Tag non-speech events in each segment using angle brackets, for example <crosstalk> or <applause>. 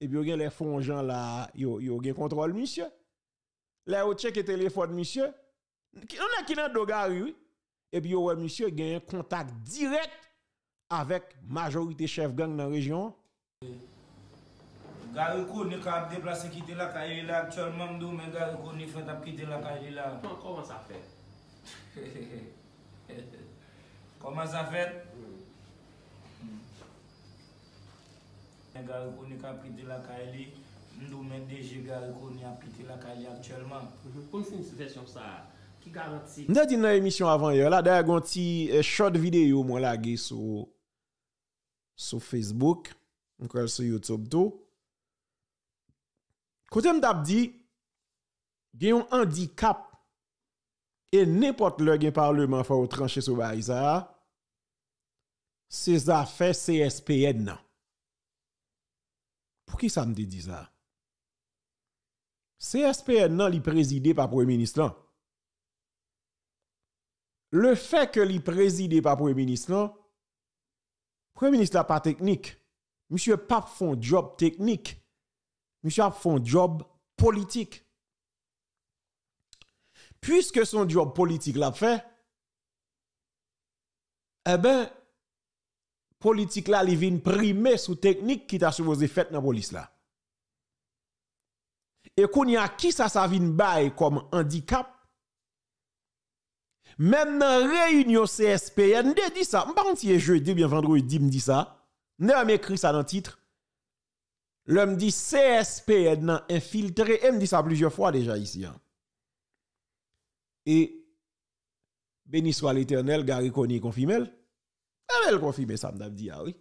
et puis les fonds gens là yo yo gen contrôle monsieur là au check téléphone monsieur on a qui dans dogari et puis ouais monsieur gagne contact direct avec majorité chef gang dans région Gariko ni ka déplacé quitter la caille là actuellement dou mais Gariko ni fait quitter la caille là comment ça fait <laughs> comment ça fait Ndè mhm. di nan emisyon avan yo la, dè yon ti eh, shot videyo mwen la ge sou Facebook, mwen kal sou Youtube tou. Kote mdap di, gen yon handikap e nepot lò gen parleman fò ou tranche sou bari zara, se zafè CSPN nan. Pou ki sa mde di za? CSPN nan li prezide pa pou eminist lan. Le fe ke li prezide pa pou eminist lan, pou eminist la pa teknik, msye pap fon job teknik, msye ap fon job politik. Puske son job politik la fe, e eh ben, politique là, il vient primer sous technique qui t'a supposé faire dans la police là. Et qu'on y a qui ça, ça vient comme handicap? Même dans la réunion CSPN, de dit ça. Je ne jeudi, bien vendredi, me dit ça. Je écrit ça dans le titre. L'homme dit CSPN infiltré. Et me dit ça plusieurs fois déjà ici. Hein. Et béni soit l'éternel, Gary et konfimel elle confirme ça, me dit, ah oui.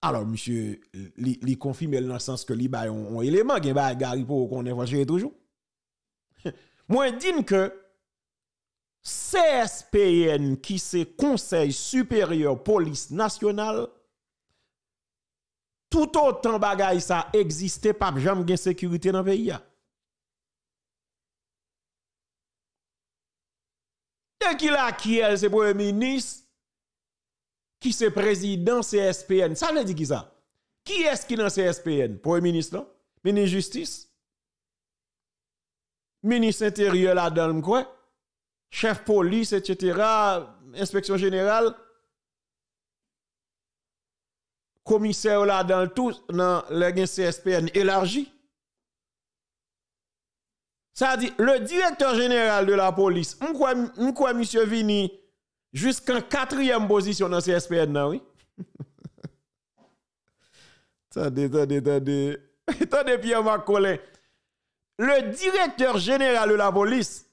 Alors, monsieur, il confirme dans le sens que li a un élément, gen est pour qu'on évangile toujours. <laughs> Moi, je dis que CSPN, qui c'est Conseil supérieur police nationale, tout autant de ça existait, pas jamais la sécurité dans le pays. Dès qu'il a qui elle, c'est premier ministre, qui se président CSPN. Ça veut dire qui ça? Qui est-ce qui est dans CSPN? Premier ministre, non? Ministre justice? Ministre intérieur là dans quoi? Chef police, etc. Inspection générale. Commissaire là dans tout, dans le CSPN élargi. Ça dit, le directeur général de la police, m'kwa, m'kwa monsieur Vini, jusqu'en quatrième position dans CSPN, non, oui. Attendez, <laughs> attendez, attendez. Attendez, <laughs> Pierre-Marc Le directeur général de la police,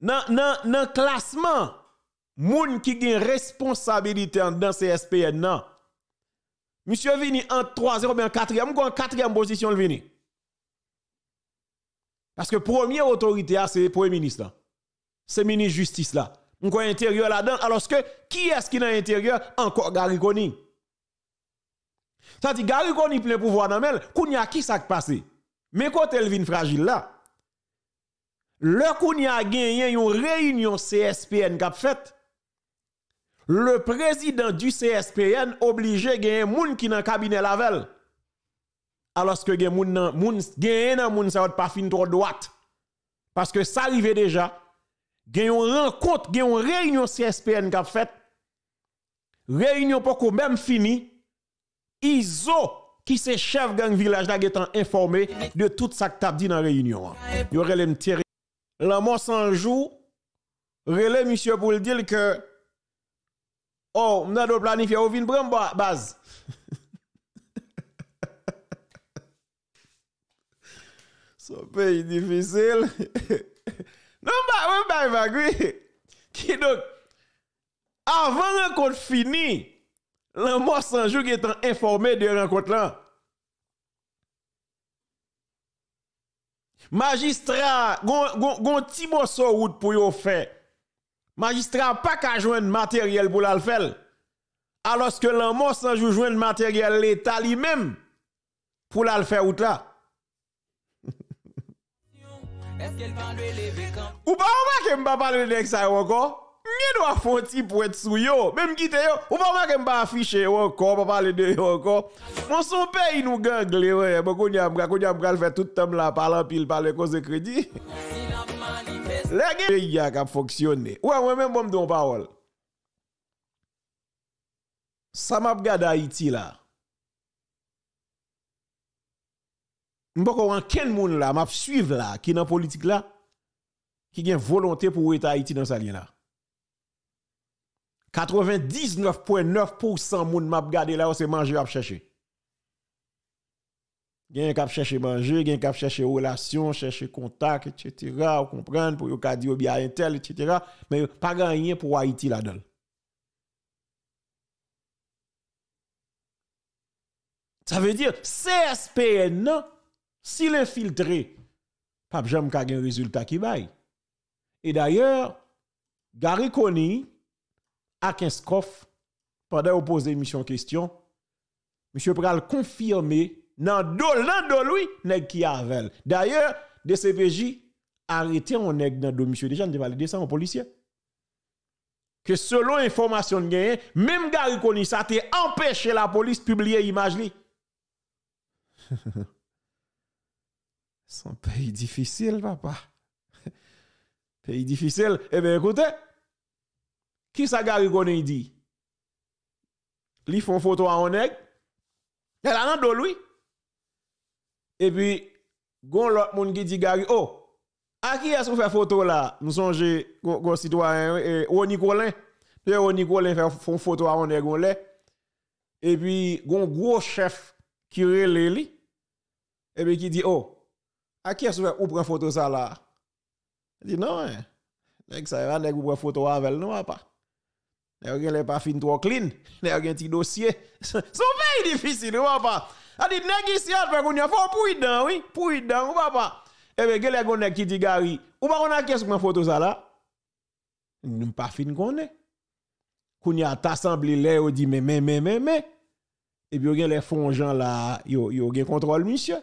dans le classement, moun qui a une responsabilité dans CSPN, non. Monsieur Vini en 3 ou en 4e, ou en 4 position, le Vini. Parce que première autorité, ah, c'est le Premier ministre. C'est le ministre de la Justice. là. On intérieur là-dedans alors que qui est-ce qui dans l'intérieur encore Gary Koni. Ça dit Gary Koni plein pouvoir dans elle, Kounia, qui ça passé. Mais quand elle vient fragile là. Le a gagné une réunion CSPN qui a fait Le président du CSPN obligé gagner monde qui dans cabinet Lavelle Alors que gagné moun monde moun pas fin trop droite. Parce que ça arrivait déjà gen yon renkont, gen yon reynyon CSPN kap fet reynyon pa kou mèm fini Izo ki se chèv gen village la gen tan informé de tout sak tabdi nan reynyon yo relem teri la mò sanjou relem misye pou l'dil ke oh mnè do planifi ou vin brem baz <laughs> so pe yon difisil he he <laughs> he Nou mba mba mba gwe, ki dok, avan renkote fini, lan mwa sanjouk etan informe de renkote lan. Majistra, gwen ti mwa sa wout pou yo fè, majistra pa ka jwen materyel pou lal fèl, aloske lan mwa sanjouk jwen materyel l'Etat li menm pou lal fè wout la. Ou pa ou ma ke mba pale de ek sa yo anko? Mwen wafoti pou et sou yo. Men mgite yo. Ou pa ou ma ke mba afiche yo anko? Pa pale de yo anko? Mwen son pe inou gangle yo ye. Mwen konye am gra, konye am gra lfe tout tem la. Pale an pil pale konse kredi. Le gen yi ya ka foksyon ne. Ou an wè men bom do an pa wol. Sa map ga da iti la. Je ne quel monde là, m'a suivre là, qui dans politique là, qui a volonté pour être Haïti dans sa lien là. 99.9% moun m'a regardé là, c'est manger à chercher. Gen kap chercher manger, gen kap chercher relation, chercher contact, etc. Vous comprenez, pour yon ka dire bien un tel, etc. Mais pas rien pour Haïti là-dedans. Ça veut dire, CSPN, non? S'il est filtré, pas jamais ka un résultat qui baille. Et d'ailleurs, Gary Koni, à Kinskoff, pendant qu'il pose une question, monsieur Pral confirmé dans de lui, nèg qui avait. D'ailleurs, DCPJ arrêté un nèg dans le monsieur déjà, on de ça en policier. Que selon information gagnée, même Gary Koni, ça a empêché la police de publier l'image. <laughs> C'est un pays difficile, papa. <laughs> pays difficile. Eh bien, écoutez, qui ça Gary gonne dit? Li font photo à Oneg. Elle a de lui. Et puis, gon l'autre monde qui dit Gary, oh, à qui est-ce qu'on fait photo là? Nous songeons, gon citoyen, eh, au Nicolin. Et au Nicolin font photo à Et on il Et puis, gon gros chef qui relève lui. Et puis qui dit, oh, à qui est-ce que vous prenez photo ça là Il dit non, hein. nèg ça va, nèg vous prenez photo avec non pas. Nèg les pas fin trop clean, nèg un petit dossier. Son <laughs> pays difficile, ou pas. A dit nèg ici à faire qu'on y a faut pour oui, pour dedans ou pas. Et eh bien, quel est le qui dit Gary Ou pas qu'on a qui est-ce que photo ça là Nous pas fin qu'on est. Qu'on y a t'assemblé là, on dit mais mais mais mais mais. Et puis, on a les fonds gens là, yo yo ont contrôle, monsieur.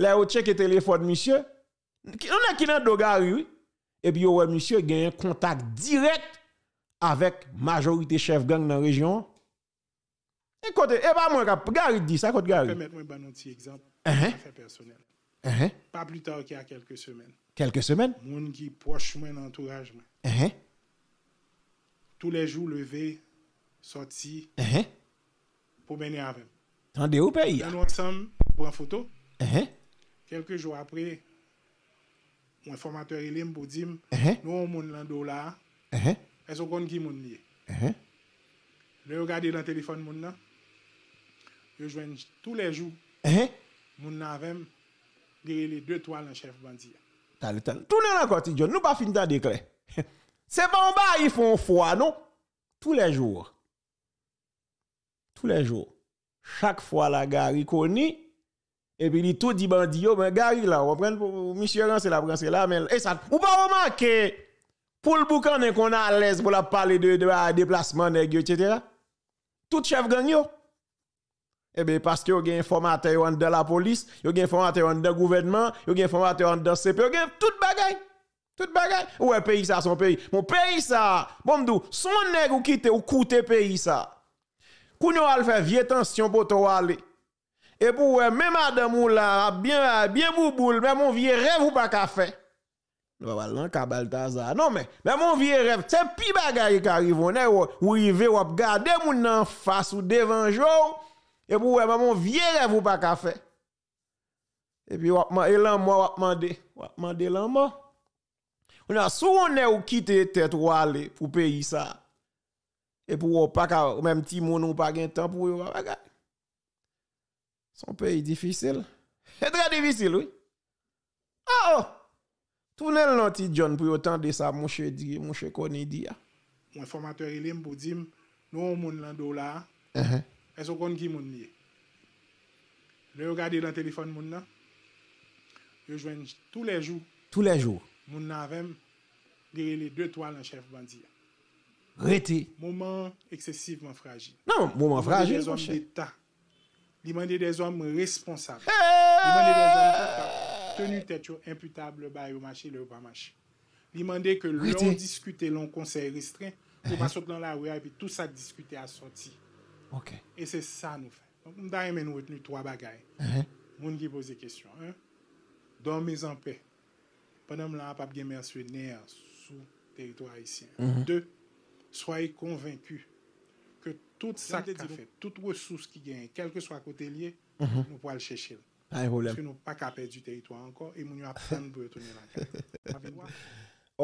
Lè ou tchèk e telefon monsiè. Onè ki nan do gari e wè. Ebi ou wè monsiè gen yon kontak direkt avèk majorite chèv gang nan rejyon. E kote, e ba mwen kap. Gari di, sa kote gari. Fèmèt mwen banon ti ekzamp. An fè personel. An fèmèt. Pa pli tòr ki a kelke semen. Kelke semen? Moun ki poch mwen antouraj mwen. An fèmèt. Toulè jou leve, soti, an fèmèt. Pou mène avèm. Tande ou pe yon? An fèmèt. An fèmèt. Quelques jours après, mon formateur il me pour uh-huh. nous on monde dans dollar. Uh-huh. Est-ce qu'on qui monde lié uh-huh. Le regarder dans téléphone monde là. Je tous les jours. Mon avec les deux toiles en chef bandit. le Tout le monde John, nous pas fini d'éclair. <laughs> C'est bon bah ils font foi non tous les jours. Tous les jours. Chaque fois la gare connue et puis il tout dit bandit, ben gari là, on prend monsieur c'est là, c'est là, mais et ça ou pas remarquer pour le boucan qu'on a à l'aise pour la parler de, de, ah, déplacement nèg etc. Tout chef gagne. yo. Eh bien, parce que vous avez un formateur dans la police, vous avez un formateur le gouvernement, vous avez un formateur de CP, vous avez tout bagay. Tout bagay. Ouais, pays ça, son pays. Mon pays ça. Bon, m'dou, son nèg ou quitte ou coûte pays ça. Kounyo al fait vieille tension pour toi aller. et pou wè mè madè mou lè a bèm ou boul, mè moun vie rèv ou pa ka fè? Wè wè lan kabal da za, mè moun vie rèv, te pi bagayi kariv, wè wè wè wè wè, gade moun nan fass ou devanjou, et pou wè mè moun vie rèv ou pa ka fè? E pi wè mè, e lan mò wè mè de, wè mè de lan mò? Wè a sou onè ou kite tet wale, pou peyi sa, epi wè wè pa ka, mèm ti mounon wè pa gen tan pou wè wè bagayi. Son peyi difisil. E dra divisil ouy. A ah, ou. Oh! Tounel nan ti John pou yo tan de sa mouche koni di ya. Mwen formator ilim pou dim nou moun lan do la. E so kon ki moun liye. Le yo gade la telefon moun nan. Yo jwen tou le jou. Tou le jou. Moun nan avèm gire li de toal nan chef bandi ya. Reti. Mouman eksesivman fragil. Nan mouman fragil. Moun de ta. Li mande de zom responsable. Li mande de zom tenu tet yo imputable ba yo machi, le yo ba machi. Li mande ke loun diskute loun konsey restren, pou pa souk lan la ouye api tout sa diskute a soti. E se sa nou fe. Mda yemen nou etenu 3 bagay. Moun ki pose kestyon. Dormez an pe. Panan mlan apap gen merswe ner sou teritoryisyen. 2. Uh-huh. Soye konvenkou. Tout sak ka fet, tout wosous ki gen, kelke swa kote liye, nou po al chechel. An yon volem. Ske nou pa kapet di teritwa anko, e moun yo apren bwe tonye lanka.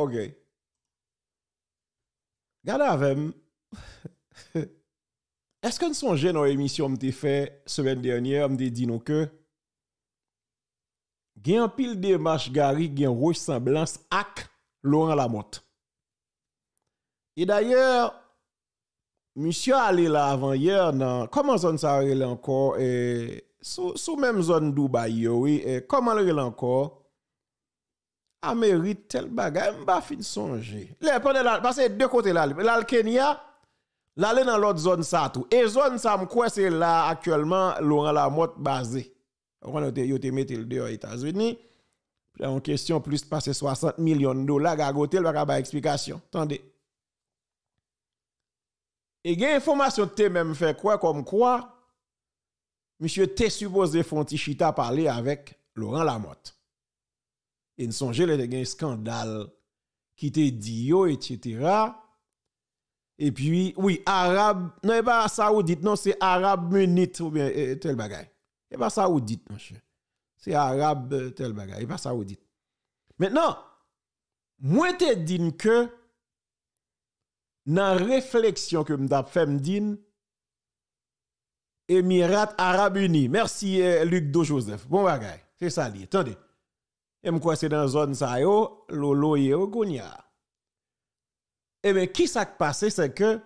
Ok. Gada avem, <laughs> eske n son jen an emisyon mte fe seven dernyer, mte di nou ke gen pil demach gari, gen rosh semblans ak loran la mot. E dayer, Monsieur allé là avant hier dans comment zone ça relè encore et sous même zone Dubaï oui et comment le relè encore a mérite tel bagage m'pa fin songer là pendant là que deux côtés là là le Kenya dans l'autre zone ça tout et zone ça quoi c'est là actuellement Laurent Lamotte basé on a été mis le dehors aux États-Unis en question plus passer 60 millions de dollars à goter le pas explication attendez et il y a information même fait quoi comme quoi monsieur t'es supposé faire un parler avec Laurent Lamotte. Et ne il y a scandale qui te dit etc. Et puis oui, arabe, non pas saoudite non, c'est arabe munite ou bien euh, tel bagay. Et pas saoudite monsieur. C'est arabe euh, tel bagay, et pas saoudite. Maintenant, moi te dis que dans la réflexion que m'a fait m'din, Arabes Unis. Merci eh, Luc Do Joseph. Bon bagay. C'est ça lié. Attendez. Et que c'est dans zone ça yo, lolo ye Et ben, Eh bien, qui s'est passé, c'est que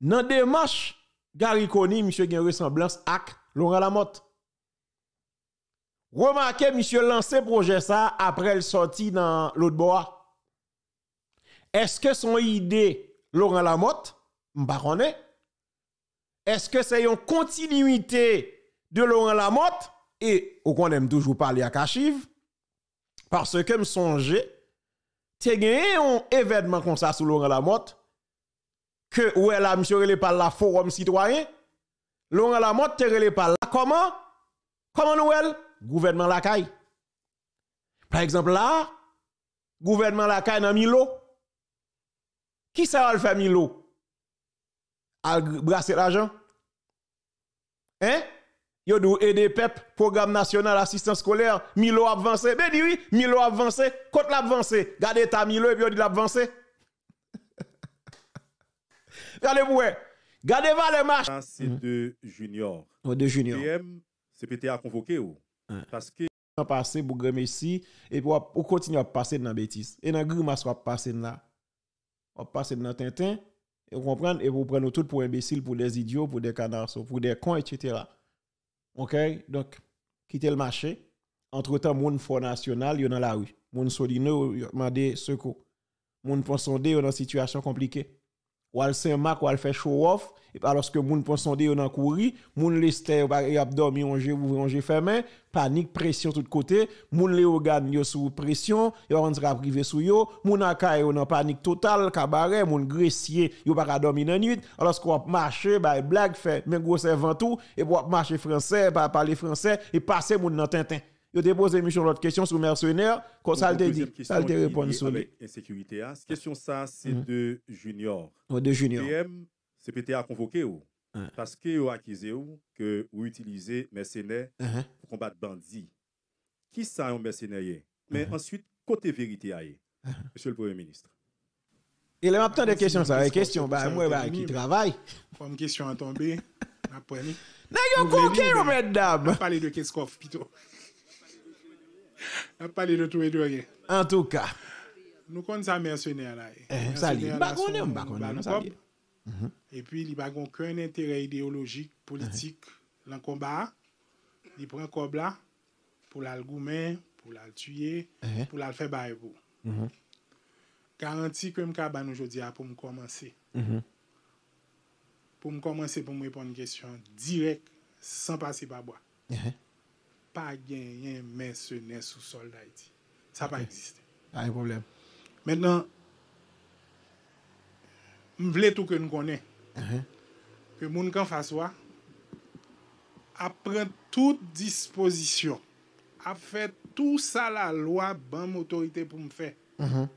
dans démarche, Gary Koni, monsieur une ressemblance à Laurent Lamotte. Remarquez, monsieur lancé projet ça après le sorti dans l'autre bois. Est-ce que son idée, Laurent Lamotte, m'baronne? Est-ce que c'est une continuité de Laurent Lamotte? Et, on qu'on aime toujours parler à Kachiv, parce que me songe, as gagné un événement comme ça sous Laurent Lamotte, que, elle a monsieur, les par la forum citoyen, Laurent Lamotte, te relé par la comment? Comment nous, elle? Gouvernement la Par exemple, là, gouvernement la caille dans Milo, Ki sa yo al fè Milo? Al brase l'ajan? Hein? Yo di ou edè pep, program nasyonal, asistan skolè, Milo apvansè. Ben diwi, Milo apvansè, kote l'apvansè. Gade ta Milo, epi yo di l'apvansè. <laughs> Gade mouè, gade va le mâche. ...de junior. De junior. ...sepe te a konvoke ou. Paske. ...pase Bougremessi, epi ou kontinyo appase nan betis. E nan gri mas wap pase nan la. on passe dans Tintin, et vous comprenez, et vous prenez tout pour imbéciles, pour des idiots, pour des canards, pour des cons, etc. OK? Donc, quittez le marché. Entre-temps, mon Front National, est dans la rue. Mon Solino, il des secours. Mon y est dans une situation compliquée ou à Saint-Marc ou al fait show-off, alors que moun pon sonde yon kouri, moun leste yon ap dormi yon je ouvri yon je fermé, panique, pression tout kote, moun les organ yo sous pression, yon rentre à privé sou yo, moun akay yo nan panique total cabaret, moun gressier, yon pas dormir dans nuit, alors qu'on marche bah blague fait, men gros servant tout et wap marche français, pa parler français et passer moun nan tintin. yo depose misyon lote kèsyon sou mersèner, kon sa l te di, sa l te repon sou li. Kèsyon sa, se de junior. O oh, de junior. Kèsyon sa, se pete a konvoke ou, paske ou akize ou, ke ou utilize mersèner pou kombat bandzi. Ki sa yon mersèner ye? Men ansuit, kote verite a ye. Mèsyon l pouè ministre. Elè mapte an de kèsyon sa, mèsyon sa, mèsyon sa, mèsyon sa, mèsyon sa, mèsyon sa, mèsyon sa. N ap pale de tou edwoye. En tou ka. Nou kon sa mersyoner la e. E sali. Bakon e m bakon e m sali. E pi li bagon kwen entere ideologik, politik, lan komba a. Li pren kob la pou la l goumen, mm-hmm. pou la l tuye, pou la l febaye vou. Karantik m ka ban oujodia pou m komanse. Mm-hmm. Pou m komanse pou m repon n gwestyon direk san pase babwa. E he. Mm-hmm. pa genyen mè sè nè sou solda iti. Sa pa eksiste. A yon problem. Mèndan, m vle tout ke nou konen, uh-huh. ke moun kan fasywa, ap pren tout disposition, ap fè tout sa la lwa ban m otorite pou m fè. Uh-huh.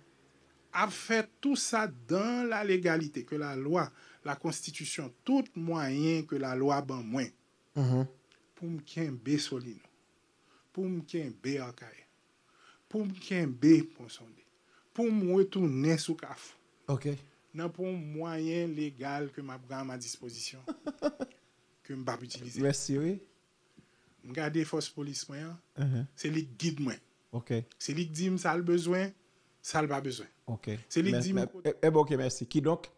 Ap fè tout sa dan la legalite, ke la lwa, la konstitisyon, tout mwenyen ke la lwa ban mwen. Uh-huh. Pou m ken besolino. pou mwen ken be akaye. Pou mwen ken be pon sonde. Pou mwen wè tou nè sou kaf. Ok. Nan pou mwen mwen lègal ke m ap gran m a disposisyon. <laughs> Ke m bap itilize. Mwen siri? Mwen gade fos polis mwen. Uh-huh. Se lik gid mwen. Ok. Se lik di m sal bezwen, sal ba bezwen. Ok. Se lik di m... Eboke eh, eh, mèsi. Ki donk?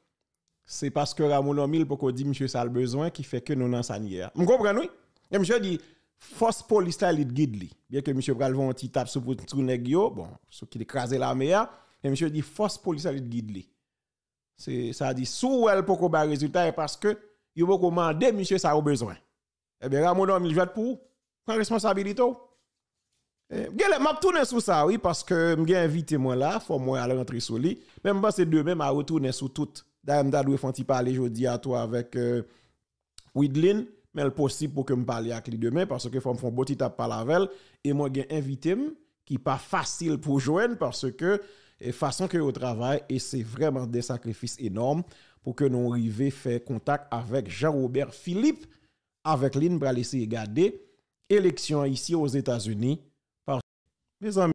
Se paske ramounon mil poko di m chè sal bezwen ki fè ke nonan sanye ya. M konpren nou? E m chè di... force police là, il Bien que M. Bralvon petit tape sur tout nèg bon, ce qui écrasé la meilleure et monsieur dit force police là, il guide C'est ça dit sous elle pour qu'on ba résultat parce que il faut commander M. ça au besoin. Eh bien Ramon il jette pour prend responsabilité. Je oh. eh, m'a tourner sur ça oui parce que m'ai invité moi là, faut moi aller rentrer sur lui. Même deux, demain à retourner sur tout. D'ailleurs, je vais parler aujourd'hui à toi avec euh, Widlin. men l posib pou ke m pa li ak li demen, parce ke fwa m fwa m boti tap pa lavel, e mwen gen evitim, ki pa fasil pou jwen, parce ke fason ke yo travay, e se vreman de sakrifis enorm, pou ke nou rive fè kontak avèk Jean-Robert Philippe, avèk lin pralese y gade, eleksyon isi os Etats-Unis, parce que...